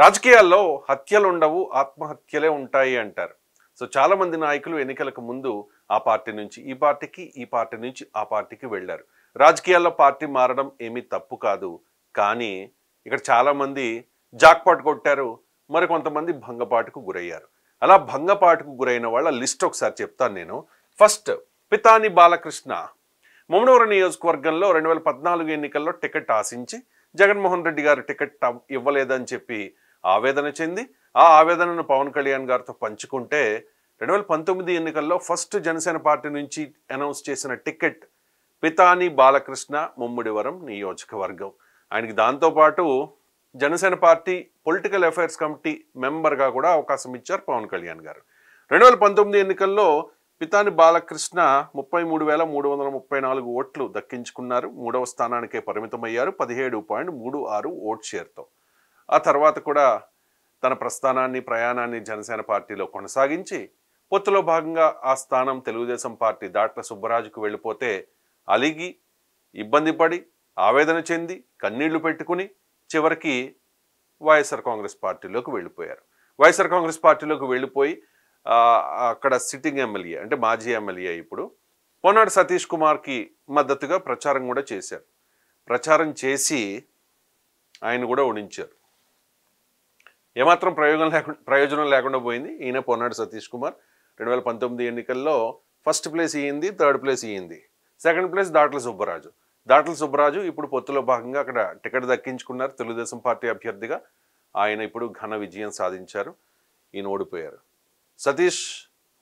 రాజకీయాల్లో హత్యలు ఉండవు ఆత్మహత్యలే ఉంటాయి అంటారు సో చాలామంది నాయకులు ఎన్నికలకు ముందు ఆ పార్టీ నుంచి ఈ పార్టీకి ఈ పార్టీ నుంచి ఆ పార్టీకి వెళ్ళారు రాజకీయాల్లో పార్టీ మారడం ఏమీ తప్పు కాదు కానీ ఇక్కడ చాలామంది జాక్పాట్ కొట్టారు మరి కొంతమంది భంగపాటుకు గురయ్యారు అలా భంగపాటుకు గురైన వాళ్ళ లిస్ట్ ఒకసారి చెప్తాను నేను ఫస్ట్ పితాని బాలకృష్ణ మమ్మనూరు నియోజకవర్గంలో రెండు వేల పద్నాలుగు ఎన్నికల్లో టికెట్ ఆశించి జగన్మోహన్ రెడ్డి గారు టికెట్ ఇవ్వలేదని చెప్పి ఆవేదన చెంది ఆ ఆవేదనను పవన్ కళ్యాణ్ గారితో పంచుకుంటే రెండు వేల పంతొమ్మిది ఎన్నికల్లో ఫస్ట్ జనసేన పార్టీ నుంచి అనౌన్స్ చేసిన టికెట్ పితాని బాలకృష్ణ ముమ్మిడివరం నియోజకవర్గం ఆయనకి దాంతోపాటు Janasena party political affairs committee మెంబర్గా కూడా అవకాశం ఇచ్చారు పవన్ కళ్యాణ్ గారు రెండు వేల పంతొమ్మిది ఎన్నికల్లో పితాని బాలకృష్ణ ముప్పై మూడు వేల మూడు వందల ముప్పై నాలుగు ఓట్లు దక్కించుకున్నారు మూడవ స్థానానికే పరిమితమయ్యారు పదిహేడు పాయింట్ మూడు ఆరు ఓట్ షేర్తో ఆ తర్వాత కూడా తన ప్రస్థానాన్ని ప్రయాణాన్ని జనసేన పార్టీలో కొనసాగించి పొత్తులో భాగంగా ఆ స్థానం తెలుగుదేశం పార్టీ దాట్ల సుబ్బరాజుకు వెళ్ళిపోతే అలిగి ఇబ్బంది పడి ఆవేదన చెంది కన్నీళ్లు పెట్టుకుని చివరికి వైఎస్ఆర్ కాంగ్రెస్ పార్టీలోకి వెళ్ళిపోయారు వైఎస్ఆర్ కాంగ్రెస్ పార్టీలోకి వెళ్ళిపోయి అక్కడ సిట్టింగ్ ఎమ్మెల్యే అంటే మాజీ ఎమ్మెల్యే ఇప్పుడు పొన్నాడు సతీష్ కుమార్కి మద్దతుగా ప్రచారం కూడా చేశారు ప్రచారం చేసి ఆయన కూడా ఓడించారు ఏమాత్రం ప్రయోగం లేకుండా ప్రయోజనం లేకుండా పోయింది ఈయన పొన్నాడు సతీష్ కుమార్ రెండు వేల పంతొమ్మిది ఎన్నికల్లో ఫస్ట్ ప్లేస్ ఇయ్యింది థర్డ్ ప్లేస్ ఇయ్యింది సెకండ్ ప్లేస్ దాటల సుబ్బరాజు దాటల సుబ్బరాజు ఇప్పుడు పొత్తులో భాగంగా అక్కడ టికెట్ దక్కించుకున్నారు తెలుగుదేశం పార్టీ అభ్యర్థిగా ఆయన ఇప్పుడు ఘన విజయం సాధించారు ఈయన ఓడిపోయారు సతీష్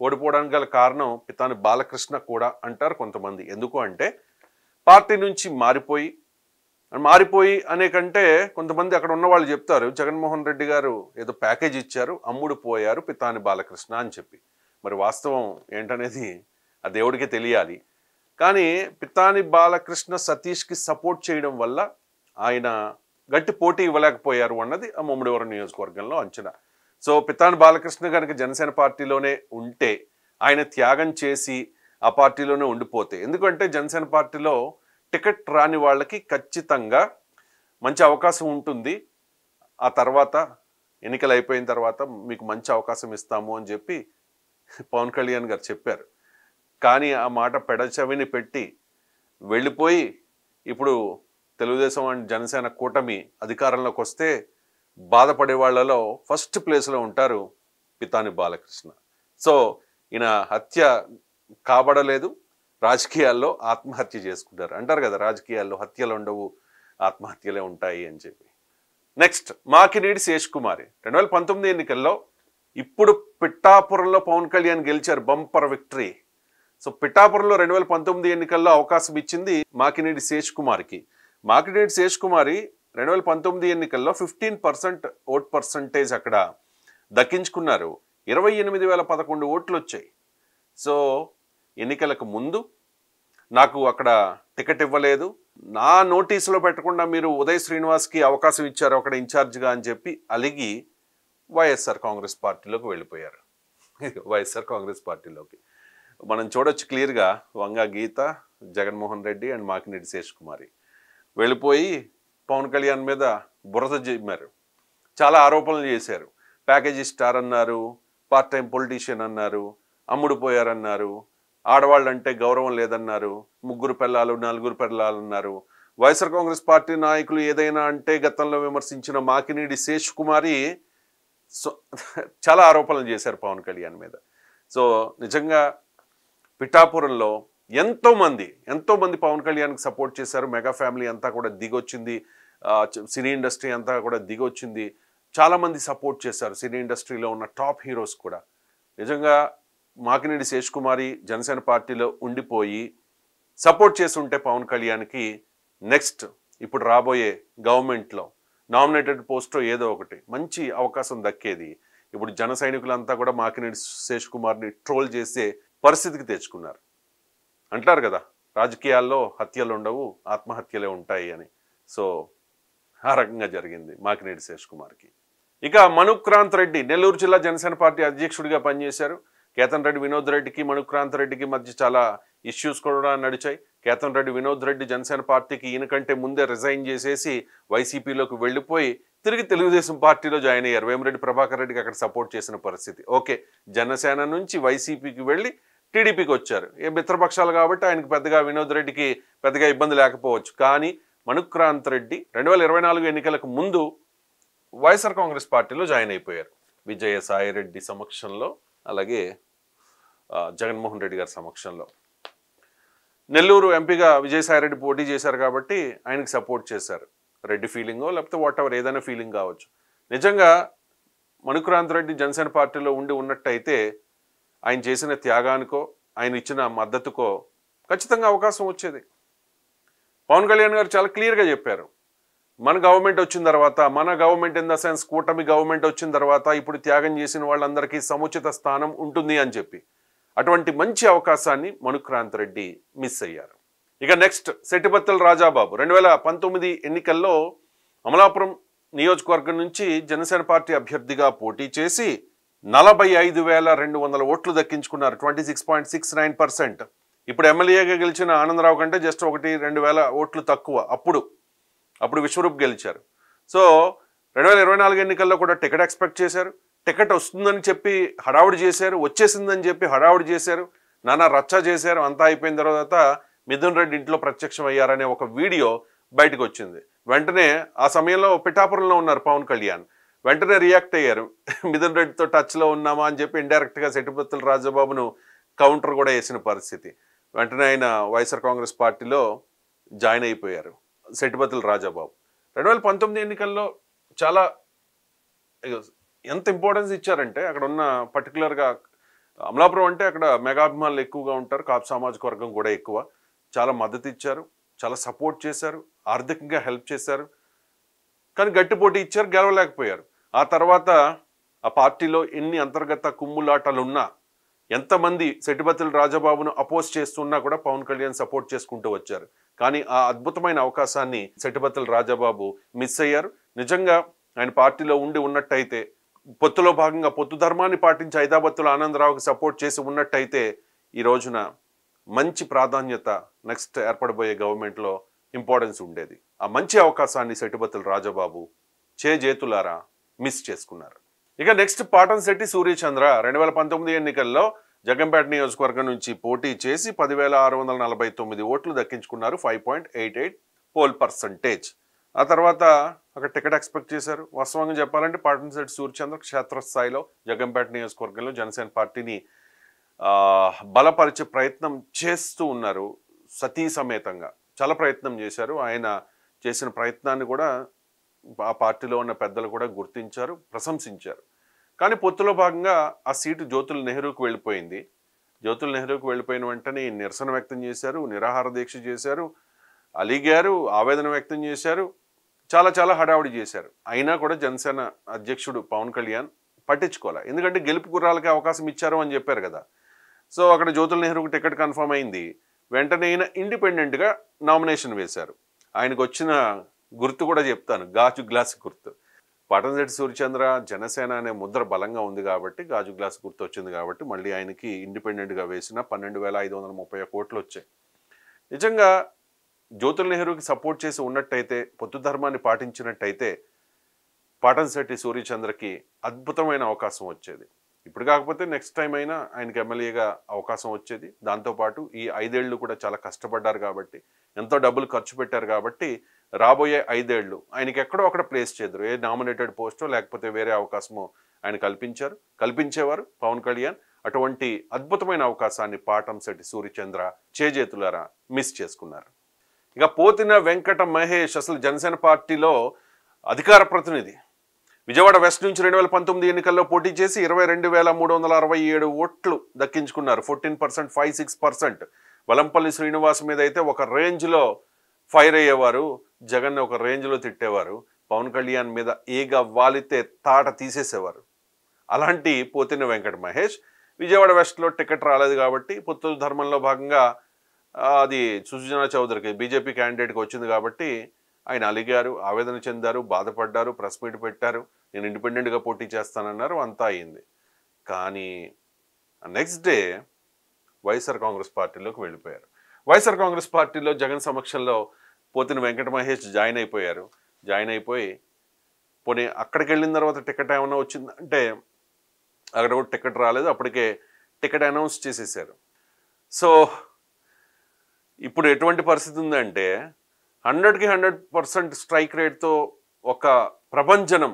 ఓడిపోవడానికి గల కారణం పితాని బాలకృష్ణ కూడా అంటారు కొంతమంది ఎందుకు అంటే పార్టీ నుంచి మారిపోయి మారిపోయి అనే కంటే కొంతమంది అక్కడ ఉన్న వాళ్ళు చెప్తారు జగన్మోహన్ రెడ్డి గారు ఏదో ప్యాకేజ్ ఇచ్చారు అమ్ముడు పోయారు పితాని బాలకృష్ణ అని చెప్పి మరి వాస్తవం ఏంటనేది ఆ దేవుడికే తెలియాలి కానీ పితాని బాలకృష్ణ సతీష్కి సపోర్ట్ చేయడం వల్ల ఆయన గట్టి పోటీ ఇవ్వలేకపోయారు అన్నది ఆ ముమ్మడివరం నియోజకవర్గంలో అంచనా సో పితాని బాలకృష్ణ కనుక జనసేన పార్టీలోనే ఉంటే ఆయన త్యాగం చేసి ఆ పార్టీలోనే ఉండిపోతే ఎందుకంటే జనసేన పార్టీలో టికెట్ రాని వాళ్ళకి ఖచ్చితంగా మంచి అవకాశం ఉంటుంది ఆ తర్వాత ఎన్నికలు అయిపోయిన తర్వాత మీకు మంచి అవకాశం ఇస్తాము అని చెప్పి పవన్ కళ్యాణ్ గారు చెప్పారు కానీ ఆ మాట పెడచవిని పెట్టి వెళ్ళిపోయి ఇప్పుడు తెలుగుదేశం అండ్ జనసేన కూటమి అధికారంలోకి వస్తే బాధపడే వాళ్ళలో ఫస్ట్ ప్లేస్లో ఉంటారు పితాని బాలకృష్ణ సో ఈయన హత్య కాబడలేదు రాజకీయాల్లో ఆత్మహత్య చేసుకుంటారు అంటారు కదా రాజకీయాల్లో హత్యలు ఉండవు ఆత్మహత్యలే ఉంటాయి అని చెప్పి నెక్స్ట్ మాకినీడి శేష్ కుమారి రెండు వేల పంతొమ్మిది ఎన్నికల్లో ఇప్పుడు పిట్టాపురంలో పవన్ కళ్యాణ్ గెలిచారు బంపర్ విక్టరీ సో పిఠాపురంలో రెండు వేల పంతొమ్మిది ఎన్నికల్లో అవకాశం ఇచ్చింది మాకినేడి శేష్ కుమార్కి మాకినేడి శేష్ కుమారి రెండు వేల పంతొమ్మిది ఎన్నికల్లో ఫిఫ్టీన్ పర్సెంట్ ఓట్ పర్సంటేజ్ అక్కడ దక్కించుకున్నారు ఇరవై ఎనిమిది వేల పదకొండు ఓట్లు వచ్చాయి సో ఎన్నికలకు ముందు నాకు అక్కడ టికెట్ ఇవ్వలేదు నా నోటీసులో పెట్టకుండా మీరు ఉదయ్ శ్రీనివాస్కి అవకాశం ఇచ్చారు అక్కడ ఇన్ఛార్జ్గా అని చెప్పి అలిగి వైఎస్ఆర్ కాంగ్రెస్ పార్టీలోకి వెళ్ళిపోయారు వైఎస్ఆర్ కాంగ్రెస్ పార్టీలోకి మనం చూడొచ్చు క్లియర్గా వంగా గీత జగన్మోహన్ రెడ్డి అండ్ మాకినేడి శేష్ కుమారి వెళ్ళిపోయి పవన్ కళ్యాణ్ మీద బురద చెప్పారు చాలా ఆరోపణలు చేశారు ప్యాకేజీ స్టార్ అన్నారు పార్ట్ టైం పొలిటీషియన్ అన్నారు అమ్ముడుపోయారన్నారు ఆడవాళ్ళు అంటే గౌరవం లేదన్నారు ముగ్గురు పిల్లలు నలుగురు పిల్లలు అన్నారు వైఎస్ఆర్ కాంగ్రెస్ పార్టీ నాయకులు ఏదైనా అంటే గతంలో విమర్శించిన మాకినీడి శేష్ కుమారి చాలా ఆరోపణలు చేశారు పవన్ కళ్యాణ్ మీద సో నిజంగా పిఠాపురంలో ఎంతోమంది ఎంతోమంది పవన్ కళ్యాణ్కి సపోర్ట్ చేశారు మెగా ఫ్యామిలీ అంతా కూడా దిగొచ్చింది సినీ ఇండస్ట్రీ అంతా కూడా దిగొచ్చింది చాలామంది సపోర్ట్ చేశారు సినీ ఇండస్ట్రీలో ఉన్న టాప్ హీరోస్ కూడా నిజంగా మాకినేడి కుమారి జనసేన పార్టీలో ఉండిపోయి సపోర్ట్ చేస్తుంటే పవన్ కళ్యాణ్కి నెక్స్ట్ ఇప్పుడు రాబోయే గవర్నమెంట్లో నామినేటెడ్ పోస్ట్ ఏదో ఒకటి మంచి అవకాశం దక్కేది ఇప్పుడు జన సైనికులంతా కూడా మాకినేడి శేష్ కుమార్ని ట్రోల్ చేసే పరిస్థితికి తెచ్చుకున్నారు అంటారు కదా రాజకీయాల్లో హత్యలు ఉండవు ఆత్మహత్యలే ఉంటాయి అని సో ఆ రకంగా జరిగింది మాకినేడు శేష్ కుమార్కి ఇక మనుక్రాంత్ రెడ్డి నెల్లూరు జిల్లా జనసేన పార్టీ అధ్యక్షుడిగా పనిచేశారు కేతన్ రెడ్డి వినోద్ రెడ్డికి మణుక్రాంత్ రెడ్డికి మధ్య చాలా ఇష్యూస్ కూడా నడిచాయి కేతన్ రెడ్డి వినోద్ రెడ్డి జనసేన పార్టీకి ఈయనకంటే ముందే రిజైన్ చేసేసి వైసీపీలోకి వెళ్ళిపోయి తిరిగి తెలుగుదేశం పార్టీలో జాయిన్ అయ్యారు వేమిరెడ్డి ప్రభాకర్ రెడ్డికి అక్కడ సపోర్ట్ చేసిన పరిస్థితి ఓకే జనసేన నుంచి వైసీపీకి వెళ్ళి టీడీపీకి వచ్చారు ఏ మిత్రపక్షాలు కాబట్టి ఆయనకు పెద్దగా వినోద్ రెడ్డికి పెద్దగా ఇబ్బంది లేకపోవచ్చు కానీ మణుక్రాంత్ రెడ్డి రెండు వేల ఇరవై నాలుగు ఎన్నికలకు ముందు వైఎస్ఆర్ కాంగ్రెస్ పార్టీలో జాయిన్ అయిపోయారు విజయసాయిరెడ్డి సమక్షంలో అలాగే జగన్మోహన్ రెడ్డి గారి సమక్షంలో నెల్లూరు ఎంపీగా విజయసాయిరెడ్డి పోటీ చేశారు కాబట్టి ఆయనకు సపోర్ట్ చేశారు రెడ్డి ఫీలింగో లేకపోతే వాట్ ఎవర్ ఏదైనా ఫీలింగ్ కావచ్చు నిజంగా రెడ్డి జనసేన పార్టీలో ఉండి ఉన్నట్టయితే ఆయన చేసిన త్యాగానికో ఆయన ఇచ్చిన మద్దతుకో ఖచ్చితంగా అవకాశం వచ్చేది పవన్ కళ్యాణ్ గారు చాలా క్లియర్గా చెప్పారు మన గవర్నమెంట్ వచ్చిన తర్వాత మన గవర్నమెంట్ ఇన్ ద సెన్స్ కూటమి గవర్నమెంట్ వచ్చిన తర్వాత ఇప్పుడు త్యాగం చేసిన వాళ్ళందరికీ సముచిత స్థానం ఉంటుంది అని చెప్పి అటువంటి మంచి అవకాశాన్ని మనుక్రాంత్ రెడ్డి మిస్ అయ్యారు ఇక నెక్స్ట్ సెట్టిపత్తల రాజాబాబు రెండు వేల పంతొమ్మిది ఎన్నికల్లో అమలాపురం నియోజకవర్గం నుంచి జనసేన పార్టీ అభ్యర్థిగా పోటీ చేసి నలభై ఐదు వేల రెండు వందల ఓట్లు దక్కించుకున్నారు twenty six point six nine percent ఇప్పుడు ఎమ్మెల్యేగా గెలిచిన ఆనందరావు కంటే జస్ట్ ఒకటి రెండు వేల ఓట్లు తక్కువ అప్పుడు అప్పుడు విశ్వరూప్ గెలిచారు సో రెండు వేల ఇరవై నాలుగు ఎన్నికల్లో కూడా టికెట్ ఎక్స్పెక్ట్ చేశారు టికెట్ వస్తుందని చెప్పి హడావుడి చేశారు వచ్చేసిందని చెప్పి హడావుడి చేశారు నానా రచ్చ చేశారు అంతా అయిపోయిన తర్వాత మిథున్ రెడ్డి ఇంట్లో ప్రత్యక్షం అయ్యారనే ఒక వీడియో బయటకు వచ్చింది వెంటనే ఆ సమయంలో పిఠాపురంలో ఉన్నారు పవన్ కళ్యాణ్ వెంటనే రియాక్ట్ అయ్యారు మిథున్ రెడ్డితో టచ్లో ఉన్నామా అని చెప్పి ఇండైరెక్ట్గా సెటిపత్తుల రాజబాబును కౌంటర్ కూడా వేసిన పరిస్థితి వెంటనే ఆయన వైఎస్ఆర్ కాంగ్రెస్ పార్టీలో జాయిన్ అయిపోయారు సెట్టిపతుల రాజాబాబు రెండు వేల పంతొమ్మిది ఎన్నికల్లో చాలా ఎంత ఇంపార్టెన్స్ ఇచ్చారంటే అక్కడ ఉన్న పర్టికులర్గా అమలాపురం అంటే అక్కడ మెగాభిమానులు ఎక్కువగా ఉంటారు కాపు సామాజిక వర్గం కూడా ఎక్కువ చాలా మద్దతు ఇచ్చారు చాలా సపోర్ట్ చేశారు ఆర్థికంగా హెల్ప్ చేశారు కానీ గట్టి పోటీ ఇచ్చారు గెలవలేకపోయారు ఆ తర్వాత ఆ పార్టీలో ఎన్ని అంతర్గత కుమ్ములాటలున్నా ఎంతమంది సెటిపతుల రాజబాబును అపోజ్ చేస్తున్నా కూడా పవన్ కళ్యాణ్ సపోర్ట్ చేసుకుంటూ వచ్చారు కానీ ఆ అద్భుతమైన అవకాశాన్ని సెటిపతుల రాజబాబు మిస్ అయ్యారు నిజంగా ఆయన పార్టీలో ఉండి ఉన్నట్టయితే పొత్తులో భాగంగా పొత్తు ధర్మాన్ని పాటించి హైదరాబాద్లో ఆనందరావుకి సపోర్ట్ చేసి ఉన్నట్టయితే ఈ రోజున మంచి ప్రాధాన్యత నెక్స్ట్ ఏర్పడబోయే గవర్నమెంట్లో ఇంపార్టెన్స్ ఉండేది ఆ మంచి అవకాశాన్ని సెటిపతుల రాజబాబు చేజేతులారా మిస్ చేసుకున్నారు ఇక నెక్స్ట్ పాటన్ శెట్టి సూర్యచంద్ర రెండు వేల పంతొమ్మిది ఎన్నికల్లో జగంపేట నియోజకవర్గం నుంచి పోటీ చేసి పదివేల ఆరు వందల నలభై తొమ్మిది ఓట్లు దక్కించుకున్నారు five point eight eight poll percentage ఆ తర్వాత అక్కడ టికెట్ ఎక్స్పెక్ట్ చేశారు వాస్తవంగా చెప్పాలంటే పాటన్ శెట్టి సూర్యచంద్ర క్షేత్రస్థాయిలో జగంపేట నియోజకవర్గంలో జనసేన పార్టీని బలపరిచే ప్రయత్నం చేస్తూ ఉన్నారు సతీ సమేతంగా చాలా ప్రయత్నం చేశారు ఆయన చేసిన ప్రయత్నాన్ని కూడా ఆ పార్టీలో ఉన్న పెద్దలు కూడా గుర్తించారు ప్రశంసించారు కానీ పొత్తులో భాగంగా ఆ సీటు జ్యోతుల నెహ్రూకు వెళ్ళిపోయింది జ్యోతుల నెహ్రూకు వెళ్ళిపోయిన వెంటనే నిరసన వ్యక్తం చేశారు నిరాహార దీక్ష చేశారు గారు ఆవేదన వ్యక్తం చేశారు చాలా చాలా హడావుడి చేశారు అయినా కూడా జనసేన అధ్యక్షుడు పవన్ కళ్యాణ్ పట్టించుకోవాలి ఎందుకంటే గెలుపు కుర్రాలకి అవకాశం ఇచ్చారు అని చెప్పారు కదా సో అక్కడ జ్యోతుల నెహ్రూకి టికెట్ కన్ఫర్మ్ అయింది వెంటనే ఆయన ఇండిపెండెంట్గా నామినేషన్ వేశారు ఆయనకు వచ్చిన గుర్తు కూడా చెప్తాను గాచు గ్లాస్ గుర్తు పాటంశెట్టి సూర్యచంద్ర జనసేన అనే ముద్ర బలంగా ఉంది కాబట్టి గాజు గ్లాస్ గుర్తొచ్చింది కాబట్టి మళ్ళీ ఆయనకి ఇండిపెండెంట్గా వేసిన పన్నెండు వేల ఐదు వందల ముప్పై కోట్లు వచ్చాయి నిజంగా జ్యోతుల నెహ్రూకి సపోర్ట్ చేసి ఉన్నట్టయితే పొత్తు ధర్మాన్ని పాటించినట్టయితే పాటంశెట్టి సూర్యచంద్రకి అద్భుతమైన అవకాశం వచ్చేది ఇప్పుడు కాకపోతే నెక్స్ట్ టైం అయినా ఆయనకి ఎమ్మెల్యేగా అవకాశం వచ్చేది దాంతోపాటు ఈ ఐదేళ్లు కూడా చాలా కష్టపడ్డారు కాబట్టి ఎంతో డబ్బులు ఖర్చు పెట్టారు కాబట్టి రాబోయే ఐదేళ్లు ఆయనకి ఎక్కడో అక్కడ ప్లేస్ చేద్దరు ఏ నామినేటెడ్ పోస్టో లేకపోతే వేరే అవకాశమో ఆయన కల్పించారు కల్పించేవారు పవన్ కళ్యాణ్ అటువంటి అద్భుతమైన అవకాశాన్ని పాటంశెట్టి సూర్యచంద్ర చేజేతులారా మిస్ చేసుకున్నారు ఇక పోతిన వెంకట మహేష్ అసలు జనసేన పార్టీలో అధికార ప్రతినిధి విజయవాడ వెస్ట్ నుంచి రెండు వేల పంతొమ్మిది ఎన్నికల్లో పోటీ చేసి ఇరవై రెండు వేల మూడు వందల అరవై ఏడు ఓట్లు దక్కించుకున్నారు fourteen percent five six percent Valampalli Srinivas మీద అయితే ఒక రేంజ్లో ఫైర్ అయ్యేవారు జగన్ ఒక రేంజ్లో తిట్టేవారు పవన్ కళ్యాణ్ మీద ఏగ వాలితే తాట తీసేసేవారు అలాంటి పోతిన వెంకట మహేష్ విజయవాడ వెస్ట్లో టికెట్ రాలేదు కాబట్టి పుత్తూరు ధర్మంలో భాగంగా అది సుజనా చౌదరికి బీజేపీ క్యాండిడేట్కి వచ్చింది కాబట్టి ఆయన అలిగారు ఆవేదన చెందారు బాధపడ్డారు ప్రెస్ మీట్ పెట్టారు నేను ఇండిపెండెంట్గా పోటీ చేస్తానన్నారు అంతా అయింది కానీ నెక్స్ట్ డే వైఎస్ఆర్ కాంగ్రెస్ పార్టీలోకి వెళ్ళిపోయారు వైఎస్ఆర్ కాంగ్రెస్ పార్టీలో జగన్ సమక్షంలో పోతిన వెంకట మహేష్ జాయిన్ అయిపోయారు జాయిన్ అయిపోయి పోనీ అక్కడికి వెళ్ళిన తర్వాత టికెట్ ఏమైనా వచ్చిందంటే అక్కడ కూడా టికెట్ రాలేదు అప్పటికే టికెట్ అనౌన్స్ చేసేసారు సో ఇప్పుడు ఎటువంటి పరిస్థితి ఉందంటే హండ్రెడ్కి హండ్రెడ్ పర్సెంట్ స్ట్రైక్ రేట్తో ఒక ప్రపంచనం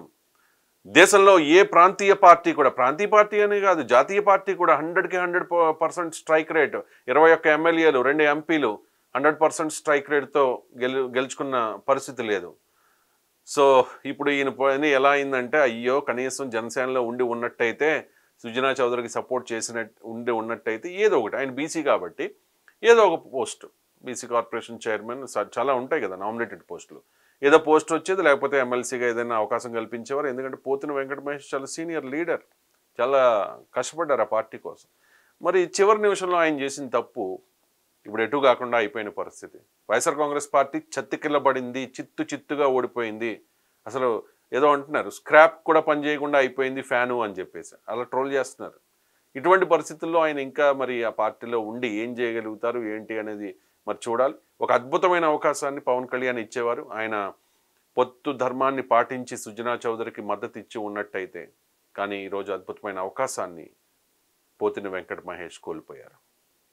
దేశంలో ఏ ప్రాంతీయ పార్టీ కూడా ప్రాంతీయ పార్టీ అనే కాదు జాతీయ పార్టీ కూడా హండ్రెడ్కి హండ్రెడ్ పర్సెంట్ స్ట్రైక్ రేట్ ఇరవై ఒక్క ఎమ్మెల్యేలు రెండు ఎంపీలు హండ్రెడ్ పర్సెంట్ స్ట్రైక్ రేట్తో గెలు గెలుచుకున్న పరిస్థితి లేదు సో ఇప్పుడు ఈయన పోయింది ఎలా అయిందంటే అయ్యో కనీసం జనసేనలో ఉండి ఉన్నట్టయితే సుజనా చౌదరికి సపోర్ట్ చేసినట్టు ఉండి ఉన్నట్టయితే ఏదో ఒకటి ఆయన బీసీ కాబట్టి ఏదో ఒక పోస్ట్ బీసీ కార్పొరేషన్ చైర్మన్ చాలా ఉంటాయి కదా నామినేటెడ్ పోస్టులు ఏదో పోస్ట్ వచ్చేది లేకపోతే ఎమ్మెల్సీగా ఏదైనా అవకాశం కల్పించేవారు ఎందుకంటే పోతిన వెంకట మహేష్ చాలా సీనియర్ లీడర్ చాలా కష్టపడ్డారు ఆ పార్టీ కోసం మరి చివరి నిమిషంలో ఆయన చేసిన తప్పు ఇప్పుడు ఎటు కాకుండా అయిపోయిన పరిస్థితి వైఎస్ఆర్ కాంగ్రెస్ పార్టీ చత్తికిల్లబడింది చిత్తు చిత్తుగా ఓడిపోయింది అసలు ఏదో అంటున్నారు స్క్రాప్ కూడా పనిచేయకుండా అయిపోయింది ఫ్యాను అని చెప్పేసి అలా ట్రోల్ చేస్తున్నారు ఇటువంటి పరిస్థితుల్లో ఆయన ఇంకా మరి ఆ పార్టీలో ఉండి ఏం చేయగలుగుతారు ఏంటి అనేది మరి చూడాలి ఒక అద్భుతమైన అవకాశాన్ని పవన్ కళ్యాణ్ ఇచ్చేవారు ఆయన పొత్తు ధర్మాన్ని పాటించి సుజనా చౌదరికి మద్దతు ఇచ్చి ఉన్నట్టయితే కానీ ఈరోజు అద్భుతమైన అవకాశాన్ని పోతిన వెంకట మహేష్ కోల్పోయారు